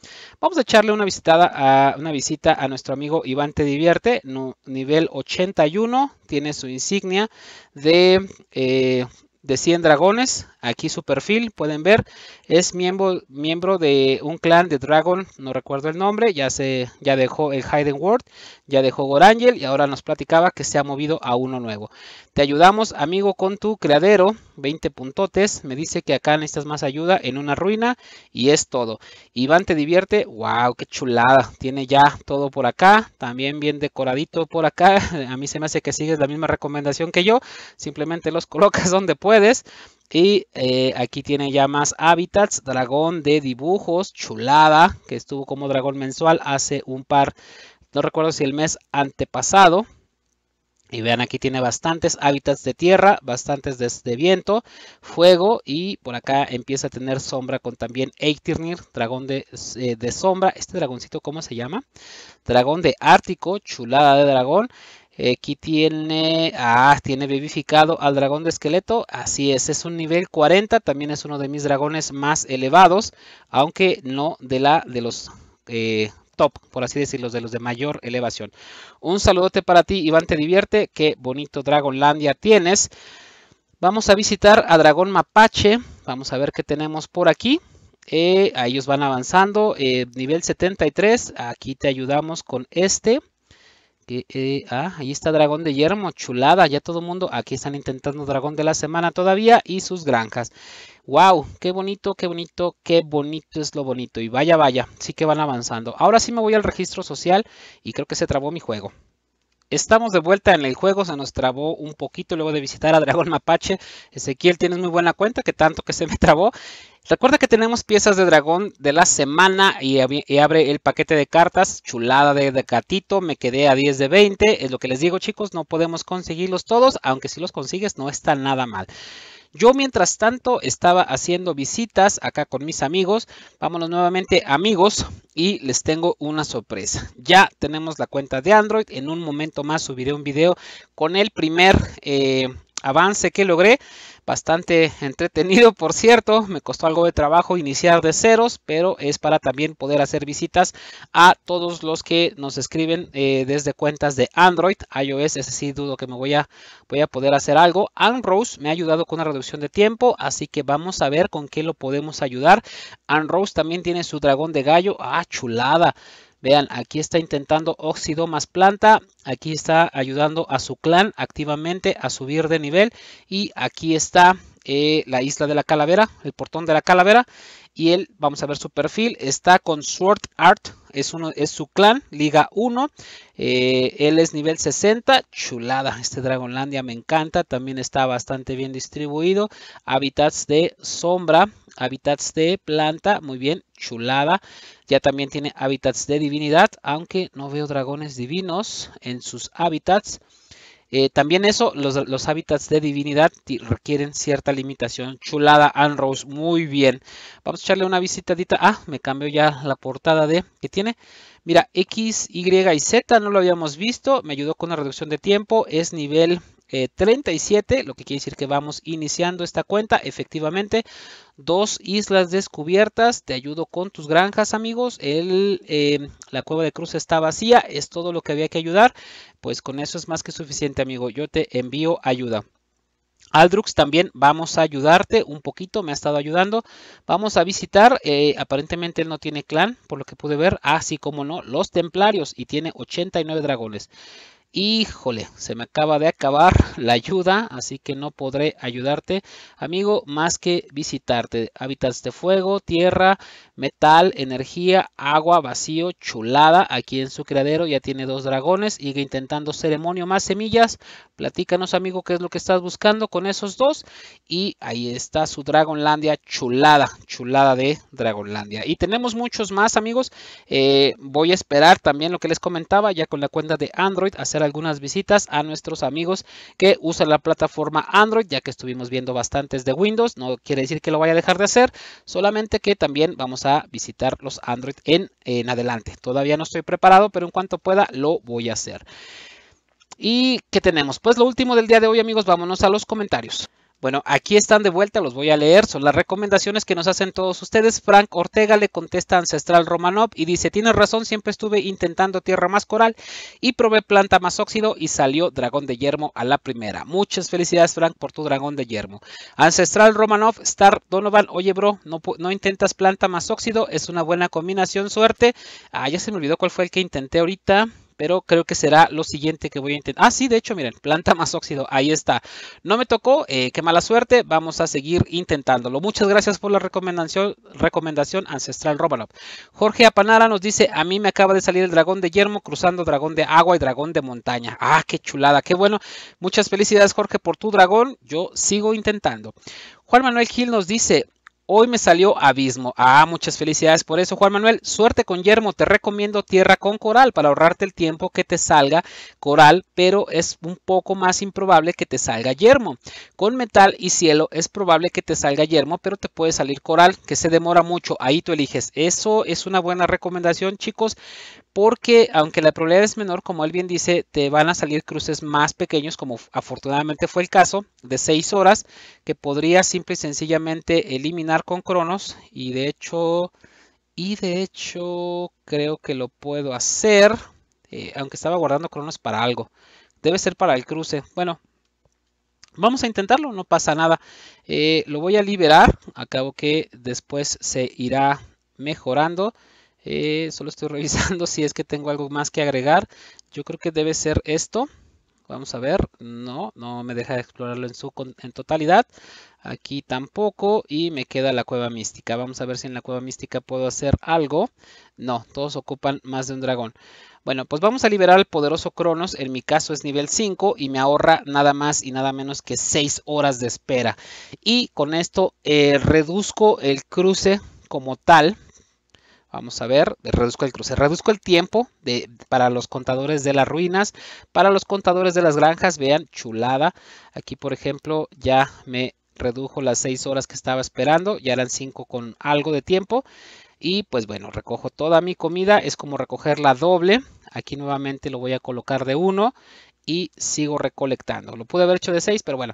Vamos a echarle una, visitada a, una visita a nuestro amigo Iván Te Divierte, nivel 81. Tiene su insignia de, eh, de 100 dragones. Aquí su perfil, pueden ver, es miembro, miembro de un clan de Dragon, no recuerdo el nombre, ya, se, ya dejó el Hidden World, ya dejó Gorangel y ahora nos platicaba que se ha movido a uno nuevo. Te ayudamos, amigo, con tu creadero, 20 puntotes, me dice que acá necesitas más ayuda en una ruina y es todo. Iván te divierte, wow, qué chulada, tiene ya todo por acá, también bien decoradito por acá, *laughs* a mí se me hace que sigues la misma recomendación que yo, simplemente los *laughs* colocas donde puedes y eh, aquí tiene ya más hábitats, dragón de dibujos, chulada, que estuvo como dragón mensual hace un par, no recuerdo si el mes antepasado. Y vean, aquí tiene bastantes hábitats de tierra, bastantes de, viento, fuego y por acá empieza a tener sombra con también Eitirnir, dragón de, eh, de sombra. Este dragoncito, ¿cómo se llama? Dragón de Ártico, chulada de dragón. Eh, aquí tiene, ah, tiene vivificado al dragón de esqueleto. Así es, es un nivel 40. También es uno de mis dragones más elevados, aunque no de la de los eh, top, por así decirlo, de los de mayor elevación. Un saludote para ti, Iván, te divierte. Qué bonito Dragonlandia tienes. Vamos a visitar a Dragón Mapache. Vamos a ver qué tenemos por aquí. Eh, ellos van avanzando. Eh, nivel 73. Aquí te ayudamos con este. Eh, ah, ahí está Dragón de Yermo, chulada, ya todo el mundo, aquí están intentando Dragón de la Semana todavía y sus granjas. Wow, qué bonito, qué bonito, qué bonito es lo bonito. Y vaya, vaya, sí que van avanzando. Ahora sí me voy al registro social y creo que se trabó mi juego. Estamos de vuelta en el juego, se nos trabó un poquito luego de visitar a Dragón Mapache. Ezequiel, tienes muy buena cuenta, que tanto que se me *laughs* trabó. Recuerda que tenemos piezas de dragón de la semana y, abre el paquete de cartas, chulada de, de, gatito, me quedé a 10 de 20, es lo que les digo chicos, no podemos conseguirlos todos, aunque si los consigues no está nada mal. Yo mientras tanto estaba haciendo visitas acá con mis amigos. Vámonos nuevamente amigos y les tengo una sorpresa. Ya tenemos la cuenta de Android. En un momento más subiré un video con el primer eh, avance que logré bastante entretenido, por cierto. Me costó algo de trabajo iniciar de ceros, pero es para también poder hacer visitas a todos los que nos escriben eh, desde cuentas de Android, iOS. Ese sí dudo que me voy a, voy a poder hacer algo. Unrose me ha ayudado con una reducción de tiempo, así que vamos a ver con qué lo podemos ayudar. Anrose también tiene su dragón de gallo. Ah, chulada. Vean, aquí está intentando óxido más planta, aquí está ayudando a su clan activamente a subir de nivel y aquí está eh, la isla de la calavera, el portón de la calavera y él, vamos a ver su perfil, está con Sword Art, es, su clan, Liga 1, eh, él es nivel 60, chulada, este Dragonlandia me encanta, también está bastante bien distribuido, hábitats de sombra, hábitats de planta, muy bien, chulada. Ya también tiene hábitats de divinidad, aunque no veo dragones divinos en sus hábitats. Eh, también eso, los, hábitats de divinidad requieren cierta limitación. Chulada, Anrose, muy bien. Vamos a echarle una visitadita. Ah, me cambio ya la portada de que tiene. Mira, X, Y y Z no lo habíamos visto. Me ayudó con la reducción de tiempo. Es nivel 37, eh, lo que quiere decir que vamos iniciando esta cuenta. Efectivamente, dos islas descubiertas. Te ayudo con tus granjas, amigos. El, eh, la cueva de cruz está vacía. Es todo lo que había que ayudar. Pues con eso es más que suficiente, amigo. Yo te envío ayuda. Aldrux también vamos a ayudarte un poquito, me ha estado ayudando. Vamos a visitar, eh, aparentemente él no tiene clan, por lo que pude ver, así ah, como no, los templarios y tiene 89 dragones. Híjole, se me acaba de acabar la ayuda, así que no podré ayudarte, amigo, más que visitarte. Hábitats de fuego, tierra, metal, energía, agua, vacío, chulada. Aquí en su criadero ya tiene dos dragones, sigue intentando ceremonio, más semillas, Platícanos, amigo, qué es lo que estás buscando con esos dos. Y ahí está su Dragonlandia chulada, chulada de Dragonlandia. Y tenemos muchos más, amigos. Eh, voy a esperar también lo que les comentaba, ya con la cuenta de Android, hacer algunas visitas a nuestros amigos que usan la plataforma Android, ya que estuvimos viendo bastantes de Windows. No quiere decir que lo vaya a dejar de hacer, solamente que también vamos a visitar los Android en, en adelante. Todavía no estoy preparado, pero en cuanto pueda lo voy a hacer. ¿Y qué tenemos? Pues lo último del día de hoy, amigos, vámonos a los comentarios. Bueno, aquí están de vuelta, los voy a leer. Son las recomendaciones que nos hacen todos ustedes. Frank Ortega le contesta Ancestral Romanov y dice: Tienes razón, siempre estuve intentando tierra más coral y probé planta más óxido y salió dragón de yermo a la primera. Muchas felicidades, Frank, por tu dragón de yermo. Ancestral Romanov, Star Donovan, oye, bro, no, no intentas planta más óxido, es una buena combinación, suerte. Ah, ya se me olvidó cuál fue el que intenté ahorita pero creo que será lo siguiente que voy a intentar. Ah, sí, de hecho, miren, planta más óxido, ahí está. No me tocó, eh, qué mala suerte, vamos a seguir intentándolo. Muchas gracias por la recomendación, recomendación ancestral Romanov. Jorge Apanara nos dice, a mí me acaba de salir el dragón de yermo cruzando dragón de agua y dragón de montaña. Ah, qué chulada, qué bueno. Muchas felicidades Jorge por tu dragón, yo sigo intentando. Juan Manuel Gil nos dice, Hoy me salió Abismo. Ah, muchas felicidades por eso, Juan Manuel. Suerte con Yermo. Te recomiendo Tierra con Coral para ahorrarte el tiempo que te salga Coral, pero es un poco más improbable que te salga Yermo. Con Metal y Cielo es probable que te salga Yermo, pero te puede salir Coral, que se demora mucho. Ahí tú eliges. Eso es una buena recomendación, chicos porque aunque la probabilidad es menor, como él bien dice, te van a salir cruces más pequeños, como afortunadamente fue el caso, de 6 horas, que podría simple y sencillamente eliminar con cronos. Y de hecho, y de hecho creo que lo puedo hacer, eh, aunque estaba guardando cronos para algo. Debe ser para el cruce. Bueno, Vamos a intentarlo, no pasa nada. Eh, lo voy a liberar, acabo que después se irá mejorando. Eh, solo estoy revisando *laughs* si es que tengo algo más que agregar. Yo creo que debe ser esto. Vamos a ver. No, no me deja explorarlo en su totalidad. Aquí tampoco. Y me queda la cueva mística. Vamos a ver si en la cueva mística puedo hacer algo. No, todos ocupan más de un dragón. Bueno, pues vamos a liberar al poderoso Cronos. En mi caso es nivel 5 y me ahorra nada más y nada menos que 6 horas de espera. Y con esto eh, reduzco el cruce como tal Vamos a ver, reduzco el cruce, reduzco el tiempo de, para los contadores de las ruinas, para los contadores de las granjas, vean, chulada. Aquí, por ejemplo, ya me redujo las 6 horas que estaba esperando, ya eran 5 con algo de tiempo. Y pues bueno, recojo toda mi comida, es como recoger la doble. Aquí nuevamente lo voy a colocar de 1 y sigo recolectando. Lo pude haber hecho de 6, pero bueno.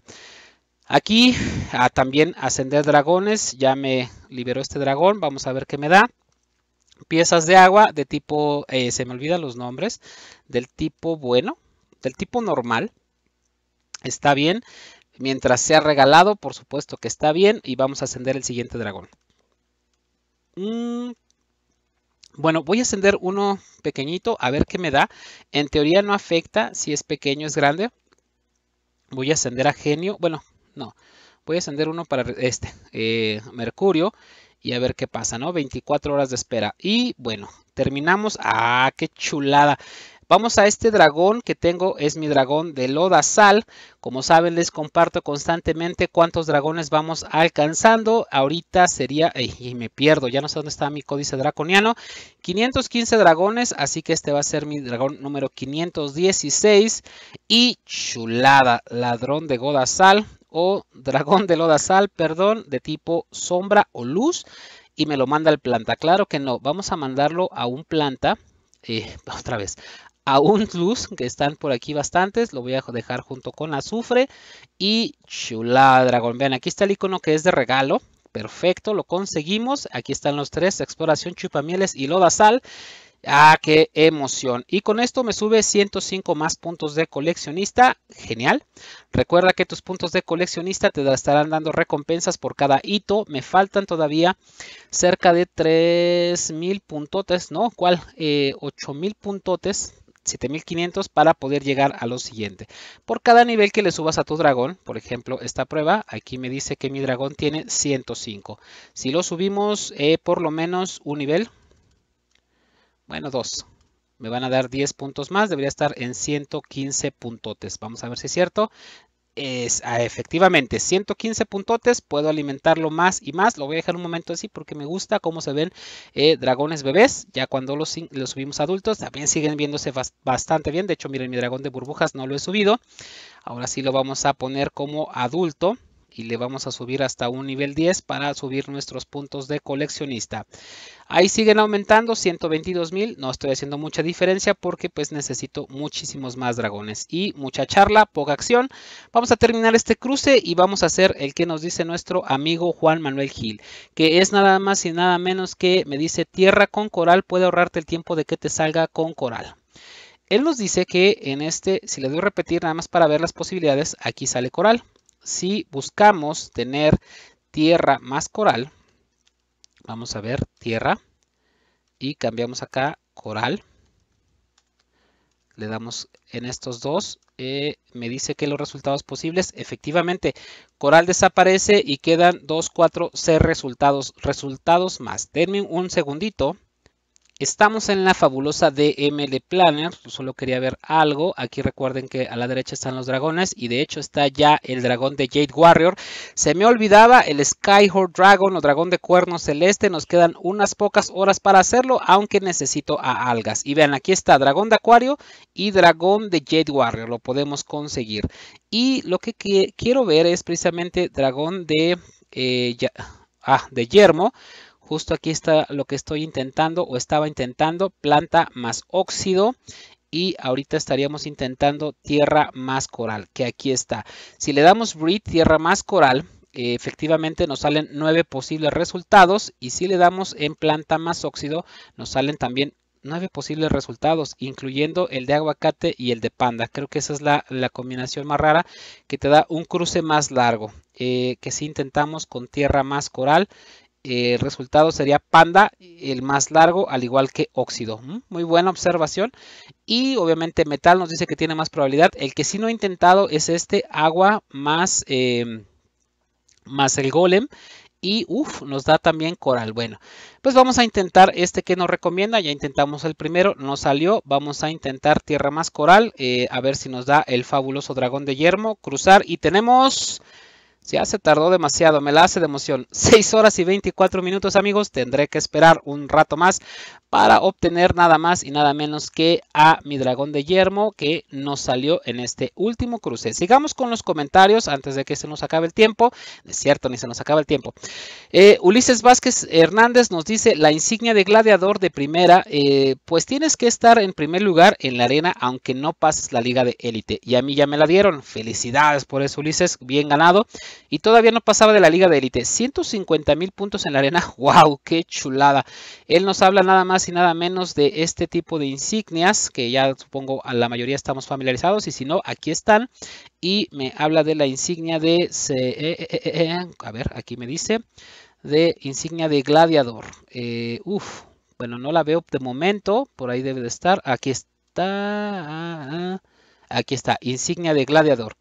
Aquí a, ah, también ascender dragones, ya me liberó este dragón, vamos a ver qué me da piezas de agua de tipo, eh, se me olvidan los nombres, del tipo bueno, del tipo normal. Está bien. Mientras sea regalado, por supuesto que está bien. Y vamos a ascender el siguiente dragón. Mm. Bueno, voy a ascender uno pequeñito a ver qué me da. En teoría no afecta si es pequeño o es grande. Voy a ascender a genio. Bueno, no. Voy a ascender uno para este eh, Mercurio y a ver qué pasa, ¿no? 24 horas de espera. Y bueno, terminamos. ¡Ah, qué chulada! Vamos a este dragón que tengo, es mi dragón de Loda Como saben, les comparto constantemente cuántos dragones vamos alcanzando. Ahorita sería, y me pierdo, ya no sé dónde está mi códice draconiano. 515 dragones, así que este va a ser mi dragón número 516. Y chulada, ladrón de Godasal o dragón loda sal perdón, de tipo sombra o luz y me lo manda el planta. Claro que no, vamos a mandarlo a un planta, eh, *laughs* otra vez, a un luz, que están por aquí bastantes, lo voy a dejar junto con azufre y chula dragón. Vean, aquí está el icono que es de regalo, perfecto, lo conseguimos, aquí están los tres, exploración, chupamieles y loda sal. Ah, qué emoción. Y con esto me sube 105 más puntos de coleccionista. Genial. Recuerda que tus puntos de coleccionista te estarán dando recompensas por cada hito. Me faltan todavía cerca de 3.000 puntotes, ¿no? ¿Cuál? Eh, 8.000 puntotes. 7500 para poder llegar a lo siguiente. Por cada nivel que le subas a tu dragón, por ejemplo, esta prueba, aquí me dice que mi dragón tiene 105. Si lo subimos eh, por lo menos un nivel, bueno, dos. Me van a dar 10 puntos más, debería estar en 115 puntotes. Vamos a ver si es cierto. Es, ah, efectivamente 115 puntotes, puedo alimentarlo más y más, lo voy a dejar un momento así porque me gusta cómo se ven eh, dragones bebés, ya cuando los, los, subimos adultos también siguen viéndose bastante bien, de hecho miren mi dragón de burbujas no lo he subido, ahora sí lo vamos a poner como adulto y le vamos a subir hasta un nivel 10 para subir nuestros puntos de coleccionista. Ahí siguen aumentando, 122,000. no estoy haciendo mucha diferencia porque pues necesito muchísimos más dragones. Y mucha charla, poca acción. Vamos a terminar este cruce y vamos a hacer el que nos dice nuestro amigo Juan Manuel Gil, que es nada más y nada menos que me dice tierra con coral puede ahorrarte el tiempo de que te salga con coral. Él nos dice que en este, si le doy a repetir nada más para ver las posibilidades, aquí sale coral si buscamos tener tierra más coral, vamos a ver tierra y cambiamos acá coral. Le damos en estos dos. Eh, me dice que los resultados posibles, efectivamente, coral desaparece y quedan 2, 4, 6 resultados. Resultados más. Denme un segundito. Estamos en la fabulosa DML Planner, pues, solo quería ver algo, aquí recuerden que a la derecha están los dragones y de hecho está ya el dragón de Jade Warrior. Se me olvidaba el Skyhorn Dragon o dragón de cuerno celeste, nos quedan unas pocas horas para hacerlo, aunque necesito a algas. Y vean, aquí está dragón de acuario y dragón de Jade Warrior, lo podemos conseguir. Y lo que quiero ver es precisamente dragón de... Eh, ah, de yermo Justo aquí está lo que estoy intentando o estaba intentando, planta más óxido y ahorita estaríamos intentando tierra más coral, que aquí está. Si le damos breed, tierra más coral, eh, efectivamente nos salen nueve posibles resultados y si le damos en planta más óxido nos salen también nueve posibles resultados, incluyendo el de aguacate y el de panda. Creo que esa es la, combinación más rara que te da un cruce más largo, eh, que si intentamos con tierra más coral el eh, resultado sería panda, el más largo, al igual que óxido. Muy buena observación. Y obviamente metal nos dice que tiene más probabilidad. El que sí no he intentado es este agua más, em, más el golem. Y uff, nos da también coral. Bueno, pues vamos a intentar este que nos recomienda. Ya intentamos el primero, no salió. Vamos a intentar tierra más coral. Eh, a ver si nos da el fabuloso dragón de yermo. Cruzar y tenemos... Ya se tardó demasiado, me la hace de emoción. 6 *laughs* horas y 24 minutos amigos, tendré que esperar un rato más para obtener nada más y nada menos que a mi dragón de yermo que nos salió en este último cruce. Sigamos con los comentarios antes de que se nos acabe el tiempo. Es cierto, ni se nos acaba el tiempo. Eh, Ulises Vázquez Hernández nos dice, la insignia de gladiador de primera, eh, pues tienes que estar en primer lugar en la arena aunque no pases la liga de élite. Y a mí ya me la dieron. Felicidades por eso Ulises, bien ganado y todavía no pasaba de la liga de élite. 150 mil puntos en la arena, wow, *laughs* qué chulada. Él nos habla nada más y nada menos de este tipo de insignias, que ya supongo a la mayoría estamos familiarizados, y si no, aquí están. Y me habla de la insignia de... Eh, eh, eh, a ver, aquí me dice, de insignia de gladiador. uf, bueno, no la veo de momento, por ahí debe de estar. Aquí está. Ah, ah, aquí está, insignia de gladiador.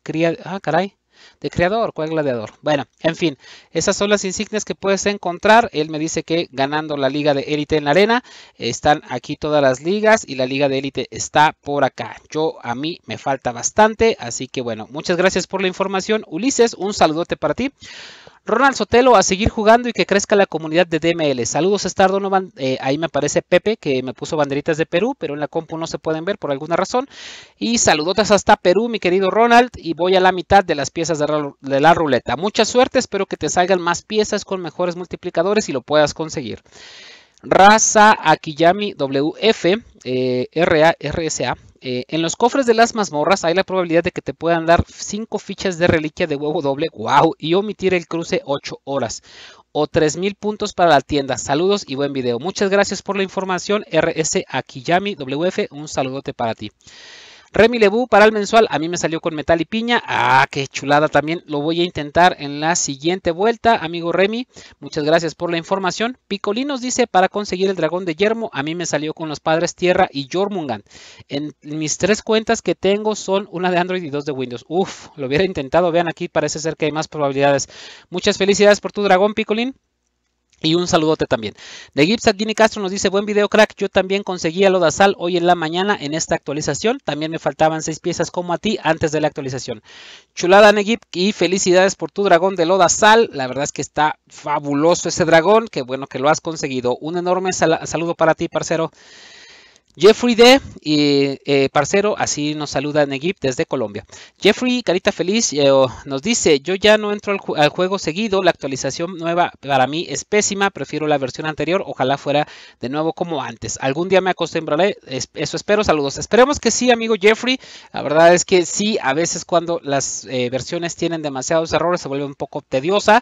Ah, caray de creador, cuál gladiador. Bueno, en fin, esas son las insignias que puedes encontrar. Él me dice que ganando la liga de élite en la arena, están aquí todas las ligas y la liga de élite está por acá. Yo a mí me falta bastante, así que bueno, muchas gracias por la información. Ulises, un saludote para ti. Ronald Sotelo a seguir jugando y que crezca la comunidad de DML. Saludos, Estardo. Eh, ahí me aparece Pepe, que me puso banderitas de Perú, pero en la compu no se pueden ver por alguna razón. Y saludotas hasta Perú, mi querido Ronald. Y voy a la mitad de las piezas de la ruleta. Mucha suerte, espero que te salgan más piezas con mejores multiplicadores y lo puedas conseguir. Raza Akiyami WF, eh, RA, RSA. Eh, en los cofres de las mazmorras hay la probabilidad de que te puedan dar 5 fichas de reliquia de huevo doble, wow, y omitir el cruce 8 horas. O 3000 puntos para la tienda. Saludos y buen video. Muchas gracias por la información. RS Akiyami WF, un saludote para ti. Remy Lebu para el mensual, a mí me salió con metal y piña. Ah, qué chulada también. Lo voy a intentar en la siguiente vuelta, amigo Remy. Muchas gracias por la información. nos dice, para conseguir el dragón de yermo, a mí me salió con los padres tierra y Jormungand. En mis tres cuentas que tengo son una de Android y dos de Windows. Uf, lo hubiera intentado. Vean aquí, parece ser que hay más probabilidades. Muchas felicidades por tu dragón, Picolín. Y un saludote también. De Gipsa Guinea Castro nos dice, buen video crack, yo también conseguí a Sal hoy en la mañana en esta actualización. También me faltaban seis piezas como a ti antes de la actualización. Chulada Negip y felicidades por tu dragón de Sal. La verdad es que está fabuloso ese dragón. Qué bueno que lo has conseguido. Un enorme saludo para ti, parcero. Jeffrey D. Y, eh, parcero, así nos saluda Negip desde Colombia. Jeffrey, carita feliz, eh, nos dice, yo ya no entro al, juego seguido, la actualización nueva para mí es pésima, prefiero la versión anterior, ojalá fuera de nuevo como antes. Algún día me acostumbraré, eso espero, saludos. Esperemos que sí, amigo Jeffrey, la verdad es que sí, a veces cuando las eh, versiones tienen demasiados errores se vuelve un poco tediosa,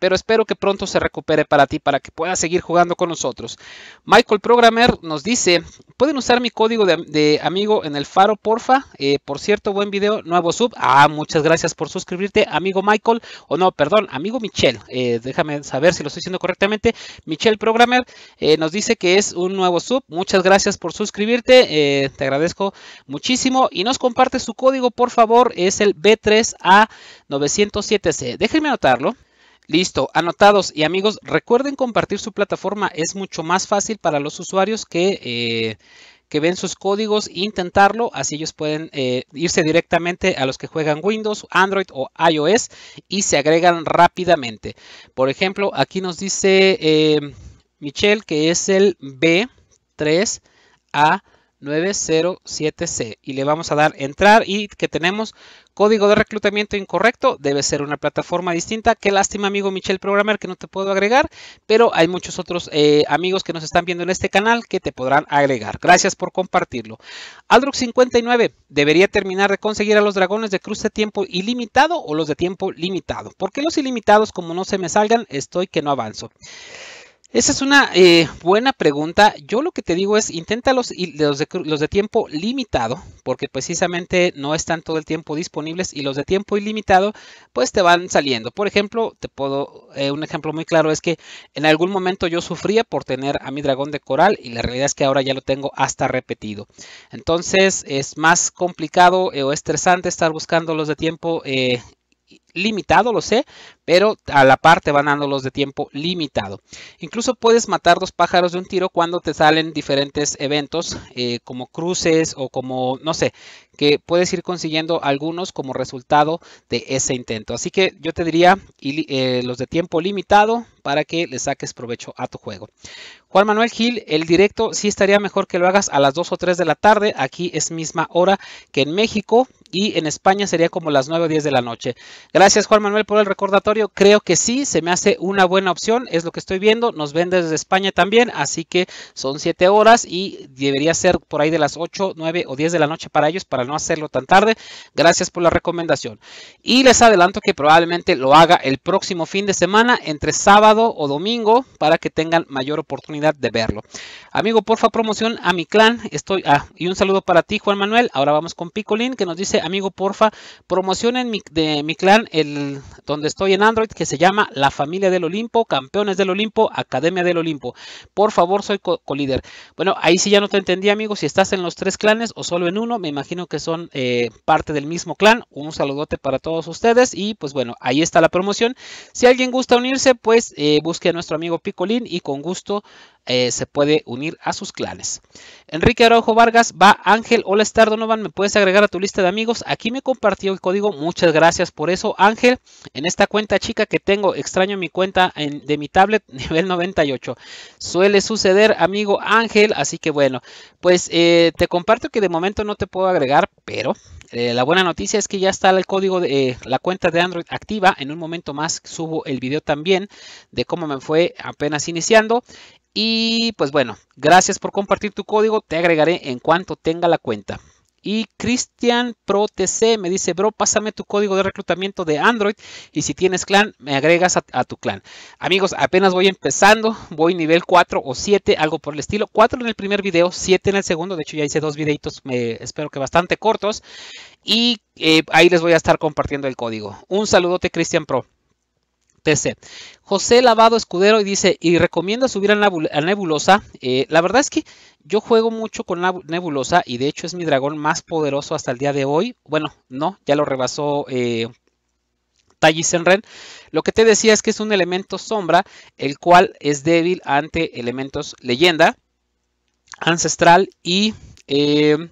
pero espero que pronto se recupere para ti, para que puedas seguir jugando con nosotros. Michael Programmer nos dice, Pueden usar mi código de, amigo en el faro, porfa. Eh, por cierto, buen video, nuevo sub. Ah, muchas gracias por suscribirte, amigo Michael. O no, perdón, amigo Michelle. Eh, déjame saber si lo estoy diciendo correctamente. Michelle Programmer eh, nos dice que es un nuevo sub. Muchas gracias por suscribirte. te agradezco muchísimo. Y nos comparte su código, por favor. Es el B3A907C. Déjenme anotarlo. Listo, anotados y amigos, recuerden compartir su plataforma, es mucho más fácil para los usuarios que, eh, que ven sus códigos e intentarlo, así ellos pueden eh, irse directamente a los que juegan Windows, Android o iOS y se agregan rápidamente. Por ejemplo, aquí nos dice eh, Michelle que es el B3A. 907C y le vamos a dar entrar y que tenemos Código de reclutamiento incorrecto, debe ser una plataforma distinta. Qué lástima, amigo Michel Programmer, que no te puedo agregar, pero hay muchos otros eh, amigos que nos están viendo en este canal que te podrán agregar. Gracias por compartirlo. Aldrux 59, debería terminar de conseguir a los dragones de cruce tiempo ilimitado o los de tiempo limitado. Porque los ilimitados, como no se me salgan, estoy que no avanzo. Esa es una eh, buena pregunta. Yo lo que te digo es, intenta los, de, tiempo limitado, porque precisamente no están todo el tiempo disponibles y los de tiempo ilimitado, pues te van saliendo. Por ejemplo, te puedo, eh, un ejemplo muy claro es que en algún momento yo sufría por tener a mi dragón de coral y la realidad es que ahora ya lo tengo hasta repetido. Entonces es más complicado eh, o estresante estar buscando los de tiempo limitado, lo sé, pero a la parte te van dando los de tiempo limitado. Incluso puedes matar dos pájaros de un tiro cuando te salen diferentes eventos eh, como cruces o como, no sé, que puedes ir consiguiendo algunos como resultado de ese intento. Así que yo te diría eh, los de tiempo limitado para que le saques provecho a tu juego. Juan Manuel Gil, el directo sí estaría mejor que lo hagas a las 2 o 3 de la tarde. Aquí es misma hora que en México y en España sería como las 9 o 10 de la noche. Gracias Juan Manuel por el recordatorio. Creo que sí, se me hace una buena opción. Es lo que estoy viendo. Nos ven desde España también, así que son 7 horas y debería ser por ahí de las 8, 9 o 10 de la noche para ellos para no hacerlo tan tarde. Gracias por la recomendación. Y les adelanto que probablemente lo haga el próximo fin de semana, entre sábado o domingo, para que tengan mayor oportunidad de verlo. Amigo, porfa, promoción a mi clan. Estoy ah, Y un saludo para ti, Juan Manuel. Ahora vamos con Picolín, que nos dice, amigo, porfa, promoción mi, de mi clan, el, donde estoy en Android, que se llama La Familia del Olimpo, Campeones del Olimpo, Academia del Olimpo. Por favor, soy co líder Bueno, ahí sí ya no te entendí, amigo, si estás en los tres clanes o solo en uno, me imagino que son eh, parte del mismo clan. Un saludote para todos ustedes y pues bueno, ahí está la promoción. Si alguien gusta unirse, pues eh, busque a nuestro amigo Picolín y con gusto eh, se puede unir a sus clanes. Enrique Araujo Vargas, va Ángel, hola Star Donovan, me puedes agregar a tu lista de amigos. Aquí me compartió el código, muchas gracias por eso Ángel. En esta cuenta chica que tengo, extraño mi cuenta en, de mi tablet *laughs* nivel 98. Suele suceder amigo Ángel, así que bueno, pues eh, te comparto que de momento no te puedo agregar, pero eh, la buena noticia es que ya está el código de la cuenta de Android activa. En un momento más subo el video también de cómo me fue apenas iniciando. Y pues bueno, gracias por compartir tu código. Te agregaré en cuanto tenga la cuenta. Y Cristian TC me dice, bro, pásame tu código de reclutamiento de Android y si tienes clan, me agregas a, tu clan. Amigos, apenas voy empezando, voy nivel 4 o 7, algo por el estilo. 4 en el primer video, 7 en el segundo, de hecho ya hice dos videitos, espero que bastante cortos. Y eh, ahí les voy a estar compartiendo el código. Un saludote, Cristian Pro. TC. José Lavado Escudero y dice, y recomienda subir a Nebulosa. Eh, la verdad es que yo juego mucho con Nebulosa y de hecho es mi dragón más poderoso hasta el día de hoy. Bueno, no, ya lo rebasó eh, Senren. Lo que te decía es que es un elemento sombra, el cual es débil ante elementos leyenda, ancestral y... Eh,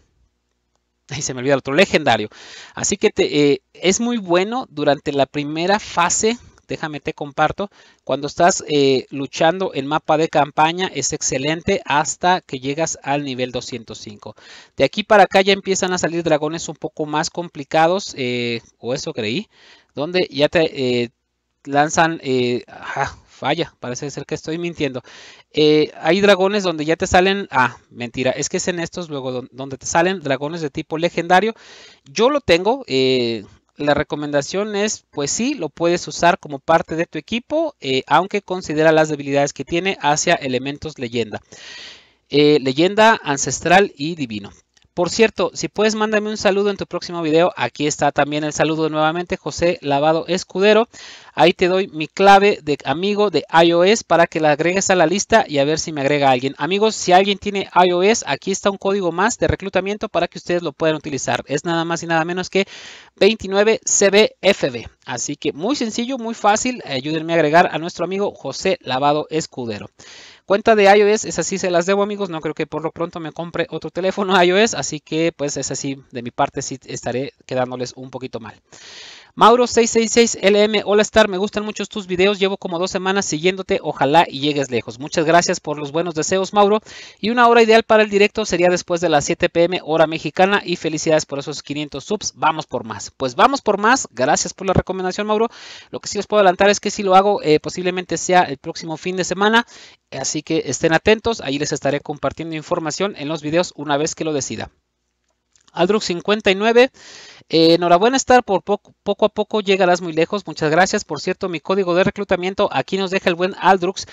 Ahí se me olvida el otro, legendario. Así que eh, es muy bueno durante la primera fase déjame te comparto. Cuando estás eh, luchando el mapa de campaña es excelente hasta que llegas al nivel 205. De aquí para acá ya empiezan a salir dragones un poco más complicados, eh, o eso creí, donde ya te eh, lanzan... Ajá, falla, parece ser que estoy mintiendo. hay dragones donde ya te salen, ah, mentira, es que es en estos luego donde te salen dragones de tipo legendario. Yo lo tengo, la recomendación es, pues sí, lo puedes usar como parte de tu equipo, eh, aunque considera las debilidades que tiene hacia elementos leyenda. Eh, leyenda, ancestral y divino. Por cierto, si puedes, mándame un saludo en tu próximo video. Aquí está también el saludo nuevamente, José Lavado Escudero. Ahí te doy mi clave de amigo de iOS para que la agregues a la lista y a ver si me agrega alguien. Amigos, si alguien tiene iOS, aquí está un código más de reclutamiento para que ustedes lo puedan utilizar. Es nada más y nada menos que 29CBFB. Así que muy sencillo, muy fácil. Ayúdenme a agregar a nuestro amigo José Lavado Escudero cuenta de iOS, es así se las debo amigos, no creo que por lo pronto me compre otro teléfono *laughs* iOS, así que pues es así, de mi parte sí estaré quedándoles un poquito mal. Mauro666LM, hola Star, me gustan mucho tus videos, llevo como dos semanas siguiéndote, ojalá y llegues lejos. Muchas gracias por los buenos deseos, Mauro. Y una hora ideal para el directo sería después de las 7 pm, hora mexicana, y felicidades por esos 500 subs, vamos por más. Pues vamos por más, gracias por la recomendación, Mauro. Lo que sí os puedo adelantar es que si lo hago, eh, posiblemente sea el próximo fin de semana, así que estén atentos, ahí les estaré compartiendo información en los videos una vez que lo decida. Aldrux 59 eh, enhorabuena, estar. por poco, poco a poco llegarás muy lejos. Muchas gracias. Por cierto, mi código de reclutamiento aquí nos deja el buen Aldrux.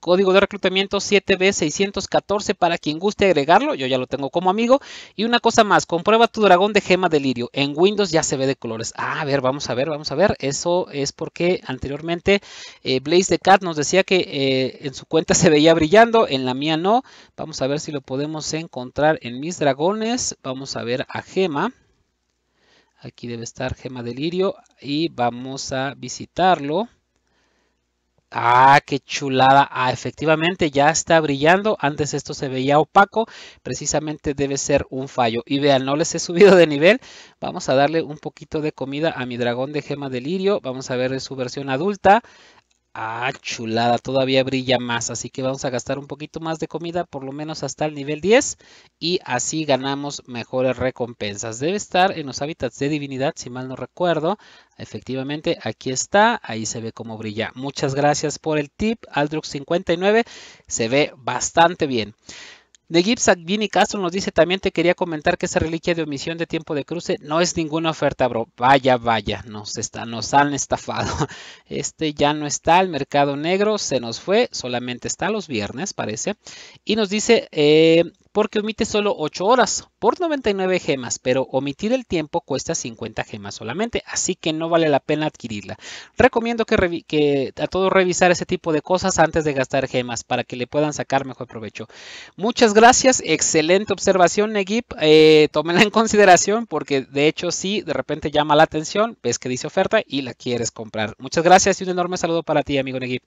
Código de reclutamiento 7B614 para quien guste agregarlo. Yo ya lo tengo como amigo. Y una cosa más, comprueba tu dragón de gema de lirio. En Windows ya se ve de colores. Ah, a ver, vamos a ver, vamos a ver. Eso es porque anteriormente eh, Blaze de Cat nos decía que eh, en su cuenta se veía brillando, en la mía no. Vamos a ver si lo podemos encontrar en mis dragones. Vamos a ver a gema. Aquí debe estar Gema delirio y vamos a visitarlo. Ah, qué chulada. Ah, efectivamente ya está brillando. Antes esto se veía opaco. Precisamente debe ser un fallo. Y vean, no les he subido de nivel. Vamos a darle un poquito de comida a mi dragón de gema delirio. Vamos a ver su versión adulta. Ah, chulada, todavía brilla más, así que vamos a gastar un poquito más de comida, por lo menos hasta el nivel 10, y así ganamos mejores recompensas. Debe estar en los hábitats de divinidad, si mal no recuerdo. Efectivamente, aquí está, ahí se ve cómo brilla. Muchas gracias por el tip, Aldrux 59, se ve bastante bien. De Negib Vini Castro nos dice también te quería comentar que esa reliquia de omisión de tiempo de cruce no es ninguna oferta, bro. Vaya, vaya, nos, está, nos han estafado. *laughs* Este ya no está, el mercado negro se nos fue, solamente está los viernes, parece. Y nos dice eh, porque omite solo 8 horas por 99 gemas, pero omitir el tiempo cuesta 50 gemas solamente, así que no vale la pena adquirirla. Recomiendo que, a todos revisar ese tipo de cosas antes de gastar gemas para que le puedan sacar mejor provecho. Muchas gracias, excelente observación Negip, eh, tómenla en consideración porque de hecho sí, de repente llama la atención, ves que dice oferta y la quieres comprar. Muchas gracias y un enorme saludo para ti amigo Negip.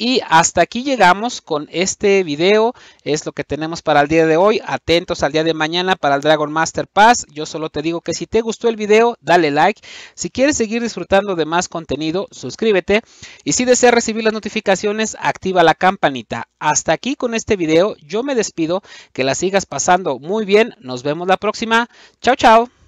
Y hasta aquí llegamos con este video. Es lo que tenemos para el día de hoy. Atentos al día de mañana para el Dragon Master Pass. Yo solo te digo que si te gustó el video, dale like. Si quieres seguir disfrutando de más contenido, suscríbete. Y si deseas recibir las notificaciones, activa la campanita. Hasta aquí con este video. Yo me despido. Que la sigas pasando muy bien. Nos vemos la próxima. Chao, chao.